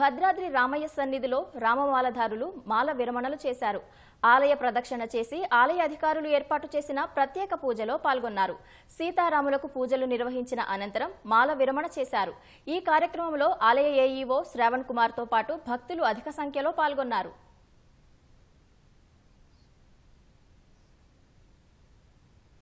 భద్రాద్రి రామయ్య సన్నిధిలో రామమాలధారులు మాల విరమణలు చేశారు ఆలయ ప్రదక్షిణ చేసి ఆలయ అధికారులు ఏర్పాటు చేసిన ప్రత్యేక పూజలో పాల్గొన్నారు సీతారాములకు పూజలు నిర్వహించిన అనంతరం మాల విరమణ చేశారు ఈ కార్యక్రమంలో ఆలయ ఏఈఓ శ్రావణ్ కుమార్తో పాటు భక్తులు అధిక సంఖ్యలో పాల్గొన్నారు